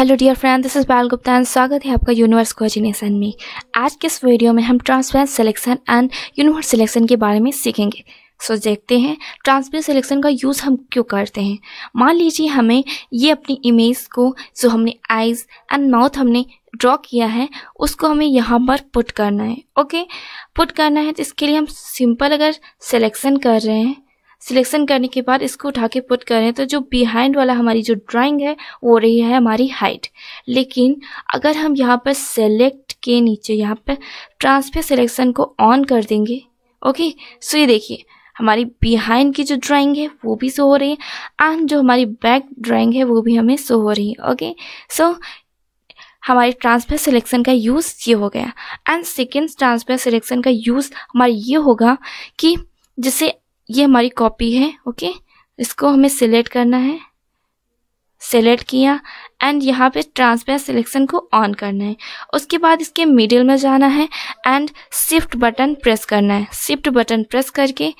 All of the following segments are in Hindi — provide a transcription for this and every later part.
Hello dear friend this is Bal Gupta and स्वागत है आपका यूनिवर्स कोचिंग में आज के इस वीडियो में हम transparent selection and universe selection के बारे में सीखेंगे सो so, देखते हैं ट्रांसपेरेंट सिलेक्शन का यूज़ हम क्यों करते हैं मान लीजिए हमें ये अपनी इमेज को जो हमने आइज़ एंड माउथ हमने ड्रॉ किया है उसको हमें यहाँ पर पुट करना है ओके okay? पुट करना है तो इसके लिए हम सिंपल अगर सिलेक्शन कर रहे हैं सिलेक्शन करने के बाद इसको उठा के पुट करें तो जो बिहाइंड वाला हमारी जो ड्राइंग है वो रही है हमारी हाइट लेकिन अगर हम यहाँ पर सेलेक्ट के नीचे यहाँ पर ट्रांसफर सिलेक्शन को ऑन कर देंगे ओके सो ये देखिए हमारी बिहाइंड की जो ड्राइंग है वो भी शो हो रही है एंड जो हमारी बैक ड्राइंग है वो भी हमें शो हो रही है ओके सो हमारी ट्रांसफर सिलेक्शन का यूज़ ये हो गया एंड सेकेंड ट्रांसफर सिलेक्शन का यूज़ हमारा ये होगा कि जिसे ये हमारी कॉपी है ओके इसको हमें सिलेक्ट करना है सेलेक्ट किया एंड यहाँ पे ट्रांसपेरेंट सिलेक्शन को ऑन करना है उसके बाद इसके मिडिल में जाना है एंड शिफ्ट बटन प्रेस करना है शिफ्ट बटन प्रेस करके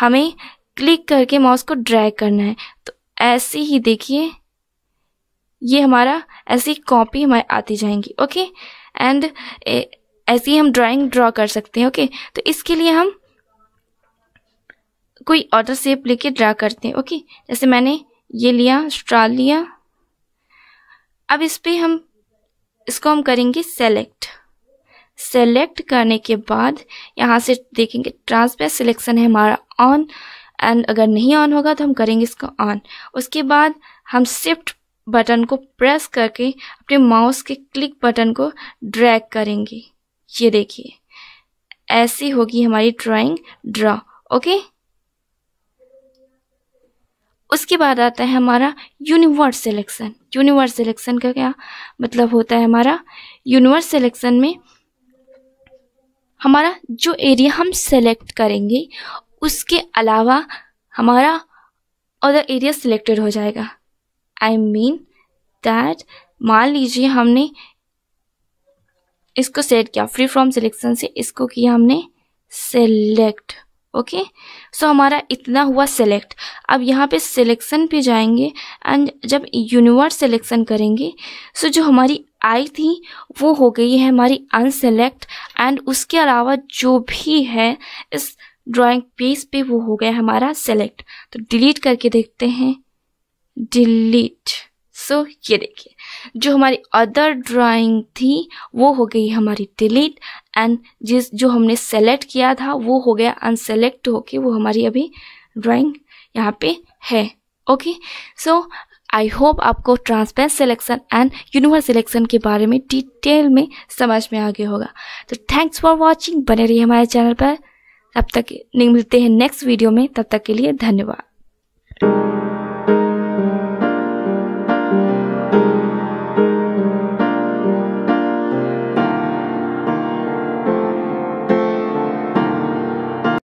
हमें क्लिक करके माउस को ड्रैग करना है तो ऐसे ही देखिए ये हमारा ऐसी कॉपी हमारे आती जाएंगी ओके एंड ऐसी हम ड्राइंग ड्रॉ कर सकते हैं ओके तो इसके लिए हम कोई ऑर्डर सेप लेके ड्रा करते हैं ओके जैसे मैंने ये लिया स्ट्रा लिया अब इस पर हम इसको हम करेंगे सेलेक्ट सेलेक्ट करने के बाद यहाँ से देखेंगे ट्रांसपेर सिलेक्शन है हमारा ऑन एंड अगर नहीं ऑन होगा तो हम करेंगे इसको ऑन उसके बाद हम शिफ्ट बटन को प्रेस करके अपने माउस के क्लिक बटन को ड्रैग करेंगे ये देखिए ऐसी होगी हमारी ड्राइंग ड्रा ओके उसके बाद आता है हमारा यूनिवर्स सिलेक्शन यूनिवर्स सिलेक्शन का क्या मतलब होता है हमारा यूनिवर्स सिलेक्शन में हमारा जो एरिया हम सेलेक्ट करेंगे उसके अलावा हमारा अदर एरिया सिलेक्टेड हो जाएगा आई मीन दैट मान लीजिए हमने इसको सेट किया फ्री फ्रॉम सिलेक्शन से इसको किया हमने सेलेक्ट ओके सो हमारा इतना हुआ सेलेक्ट अब यहाँ पे सिलेक्शन पे जाएंगे एंड जब यूनिवर्स सिलेक्शन करेंगे सो so जो हमारी आई थी वो हो गई है हमारी अनसेलेक्ट एंड उसके अलावा जो भी है इस ड्राइंग पेज पे वो हो गया हमारा सेलेक्ट तो डिलीट करके देखते हैं डिलीट सो so, ये देखिए जो हमारी अदर ड्राइंग थी वो हो गई हमारी डिलीट एंड जिस जो हमने सेलेक्ट किया था वो हो गया अनसेलेक्ट होके वो हमारी अभी ड्राइंग यहाँ पे है ओके सो आई होप आपको transparent selection and universe selection के बारे में डिटेल में समझ में आ गया होगा तो थैंक्स फॉर वॉचिंग बने रहिए हमारे चैनल पर तब तक मिलते हैं नेक्स्ट वीडियो में तब तक के लिए धन्यवाद